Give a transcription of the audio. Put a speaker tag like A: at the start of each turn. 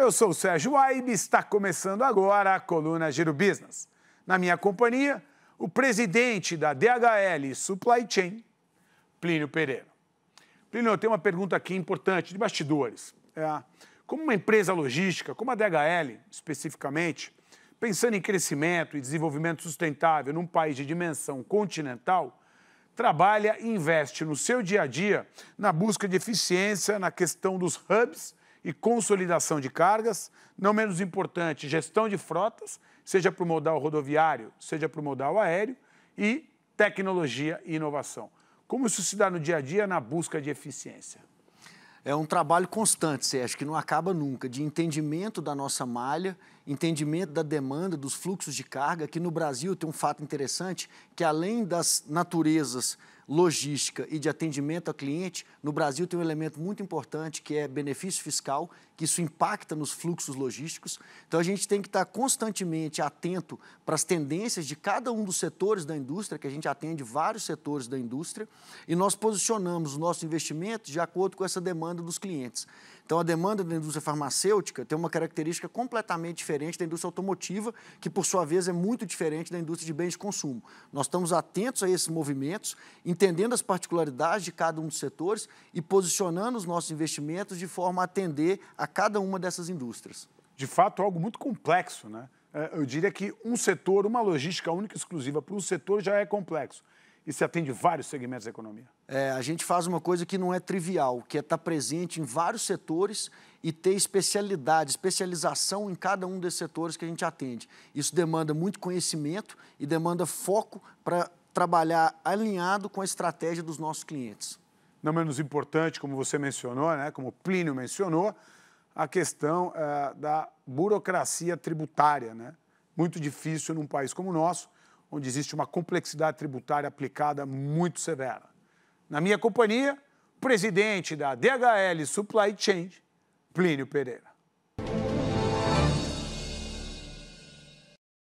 A: Eu sou o Sérgio Aibe, está começando agora a coluna Giro Business. Na minha companhia, o presidente da DHL Supply Chain, Plínio Pereira. Plínio, eu tenho uma pergunta aqui importante, de bastidores. É, como uma empresa logística, como a DHL especificamente, pensando em crescimento e desenvolvimento sustentável num país de dimensão continental, trabalha e investe no seu dia a dia na busca de eficiência na questão dos hubs e consolidação de cargas, não menos importante, gestão de frotas, seja para o modal rodoviário, seja para o modal aéreo, e tecnologia e inovação. Como isso se dá no dia a dia na busca de eficiência?
B: É um trabalho constante, Sérgio, que não acaba nunca, de entendimento da nossa malha, entendimento da demanda, dos fluxos de carga. que no Brasil tem um fato interessante, que além das naturezas logística e de atendimento a cliente, no Brasil tem um elemento muito importante que é benefício fiscal, que isso impacta nos fluxos logísticos. Então a gente tem que estar constantemente atento para as tendências de cada um dos setores da indústria, que a gente atende vários setores da indústria, e nós posicionamos os nossos investimentos de acordo com essa demanda dos clientes. Então, a demanda da indústria farmacêutica tem uma característica completamente diferente da indústria automotiva, que, por sua vez, é muito diferente da indústria de bens de consumo. Nós estamos atentos a esses movimentos, entendendo as particularidades de cada um dos setores e posicionando os nossos investimentos de forma a atender a cada uma dessas indústrias. De fato, é algo
A: muito complexo, né? É, eu diria que um setor, uma logística única e exclusiva para um setor já é complexo e se atende vários segmentos da economia.
B: É, a gente faz uma coisa que não é trivial, que é estar presente em vários setores e ter especialidade, especialização em cada um desses setores que a gente atende. Isso demanda muito conhecimento e demanda foco para trabalhar alinhado com a estratégia dos nossos clientes. Não menos importante, como
A: você mencionou, né, como Plínio mencionou, a questão é, da burocracia tributária. Né? Muito difícil num país como o nosso, onde existe uma complexidade tributária aplicada muito severa. Na minha companhia, presidente da DHL Supply Chain, Plínio Pereira.